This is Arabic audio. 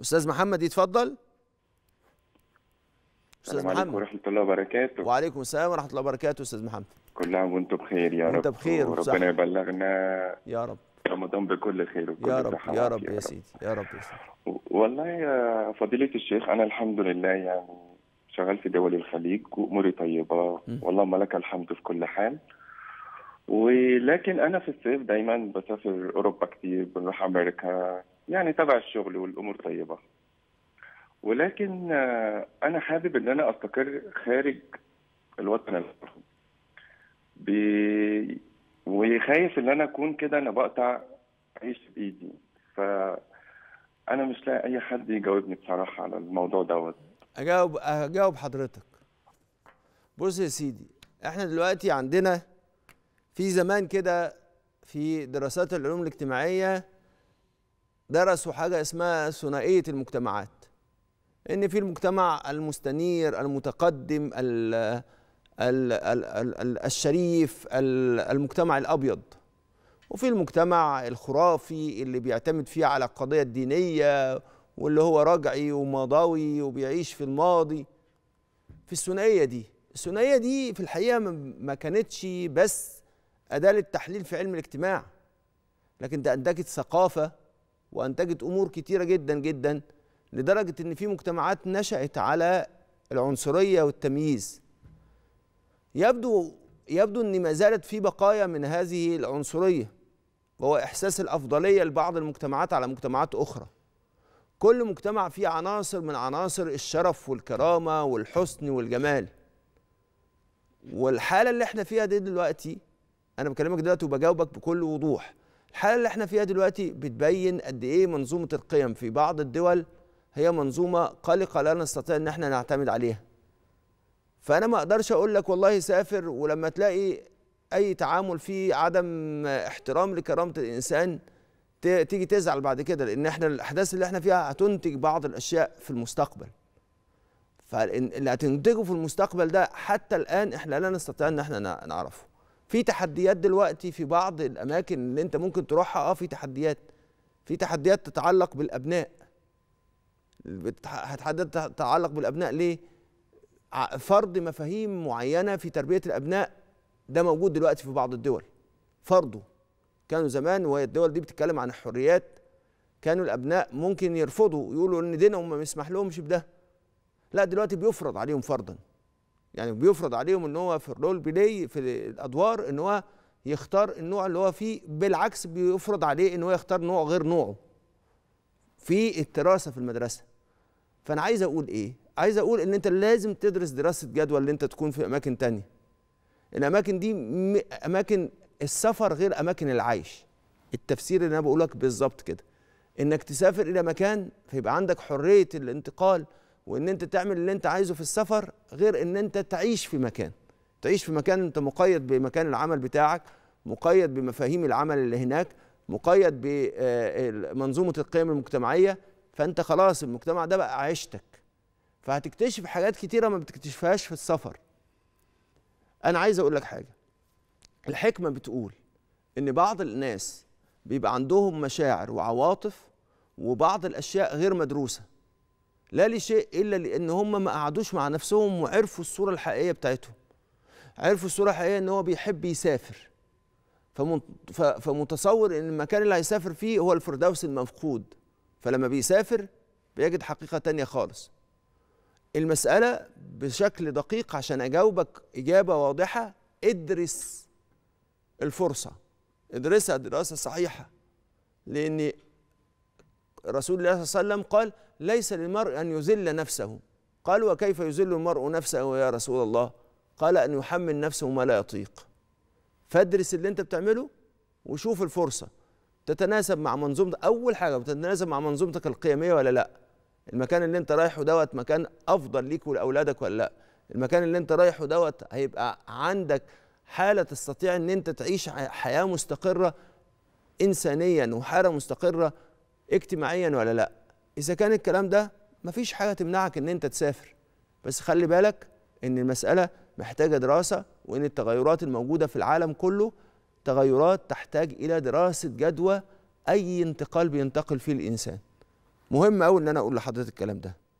استاذ محمد يتفضل استاذ محمد عليكم ورحمه الله وبركاته وعليكم السلام ورحمه الله وبركاته استاذ محمد كل عام وانتم بخير يا رب وانت بخير وربنا يبلغنا يا رب رمضان بكل خير وكل يا رب يا رب يا سيدي يا رب يا سيدي والله يا فضيلة الشيخ أنا الحمد لله يعني شغال في دول الخليج وأموري طيبة والله لك الحمد في كل حال ولكن أنا في الصيف دايما بسافر أوروبا كتير بنروح أمريكا يعني تبع الشغل والامور طيبه ولكن آه، انا حابب ان انا استقر خارج الوطن العربي بي... وخايف ان انا اكون كده انا بقطع عيش بايدي ف انا مش لاقي اي حد يجاوبني بصراحه على الموضوع دوت اجاوب اجاوب حضرتك بص يا سيدي احنا دلوقتي عندنا في زمان كده في دراسات العلوم الاجتماعيه درسوا حاجة اسمها ثنائية المجتمعات إن في المجتمع المستنير المتقدم الـ الـ الـ الـ الشريف المجتمع الأبيض وفي المجتمع الخرافي اللي بيعتمد فيه على القضية الدينية واللي هو رجعي وماضوي وبيعيش في الماضي في الثنائية دي الثنائية دي في الحقيقة ما كانتش بس أداة للتحليل في علم الاجتماع لكن ده أندكت ثقافة وانتجت امور كتيره جدا جدا لدرجه ان في مجتمعات نشات على العنصريه والتمييز يبدو يبدو ان ما زالت في بقايا من هذه العنصريه وهو احساس الافضليه لبعض المجتمعات على مجتمعات اخرى كل مجتمع فيه عناصر من عناصر الشرف والكرامه والحسن والجمال والحاله اللي احنا فيها دي دلوقتي انا بكلمك دلوقتي وبجاوبك بكل وضوح الحاله اللي احنا فيها دلوقتي بتبين قد ايه منظومه القيم في بعض الدول هي منظومه قلقه لا نستطيع ان احنا نعتمد عليها فانا ما اقدرش اقول لك والله سافر ولما تلاقي اي تعامل فيه عدم احترام لكرامه الانسان تيجي تزعل بعد كده لان احنا الاحداث اللي احنا فيها هتنتج بعض الاشياء في المستقبل فاللي هتنتجه في المستقبل ده حتى الان احنا لا نستطيع ان احنا نعرفه في تحديات دلوقتي في بعض الاماكن اللي انت ممكن تروحها اه في تحديات في تحديات تتعلق بالابناء هتحدد تتعلق بالابناء ليه فرض مفاهيم معينه في تربيه الابناء ده موجود دلوقتي في بعض الدول فرضه كانوا زمان وهي الدول دي بتتكلم عن الحريات كانوا الابناء ممكن يرفضوا يقولوا ان دينهم ما بيسمح لهمش بده لا دلوقتي بيفرض عليهم فرضا يعني بيفرض عليهم ان هو في الرول بلاي في الادوار ان هو يختار النوع اللي هو فيه بالعكس بيفرض عليه ان هو يختار نوع غير نوعه في الدراسه في المدرسه فانا عايز اقول ايه عايز اقول ان انت لازم تدرس دراسه جدوى اللي انت تكون في اماكن تانية الاماكن دي اماكن السفر غير اماكن العيش التفسير اللي انا بقولك بالظبط كده انك تسافر الى مكان فيبقى عندك حريه الانتقال وان انت تعمل اللي انت عايزه في السفر غير ان انت تعيش في مكان تعيش في مكان انت مقيد بمكان العمل بتاعك مقيد بمفاهيم العمل اللي هناك مقيد بمنظومه آه، القيم المجتمعيه فانت خلاص المجتمع ده بقى عيشتك فهتكتشف حاجات كتيره ما بتكتشفهاش في السفر انا عايز اقول لك حاجه الحكمه بتقول ان بعض الناس بيبقى عندهم مشاعر وعواطف وبعض الاشياء غير مدروسه لا لشيء الا لان هم ما قعدوش مع نفسهم وعرفوا الصوره الحقيقيه بتاعتهم عرفوا الصوره الحقيقيه ان هو بيحب يسافر فمتصور ان المكان اللي هيسافر فيه هو الفردوس المفقود فلما بيسافر بيجد حقيقه تانية خالص المساله بشكل دقيق عشان اجاوبك اجابه واضحه ادرس الفرصه ادرسها دراسه صحيحه لان رسول الله صلى الله عليه وسلم قال ليس للمرء أن يذل نفسه قال وكيف يذل المرء نفسه يا رسول الله قال أن يحمل نفسه ما لا يطيق فادرس اللي أنت بتعمله وشوف الفرصة تتناسب مع منظومة أول حاجة بتتناسب مع منظومتك القيمية ولا لأ المكان اللي أنت رايحه دوت مكان أفضل ليك ولأولادك ولا لأ المكان اللي أنت رايحه دوت هيبقى عندك حالة تستطيع أن أنت تعيش حياة مستقرة إنسانيا وحالة مستقرة اجتماعيا ولا لا اذا كان الكلام ده مفيش حاجه تمنعك ان انت تسافر بس خلي بالك ان المساله محتاجه دراسه وان التغيرات الموجوده في العالم كله تغيرات تحتاج الى دراسه جدوى اي انتقال بينتقل فيه الانسان مهم قوي ان انا اقول لحضرتك الكلام ده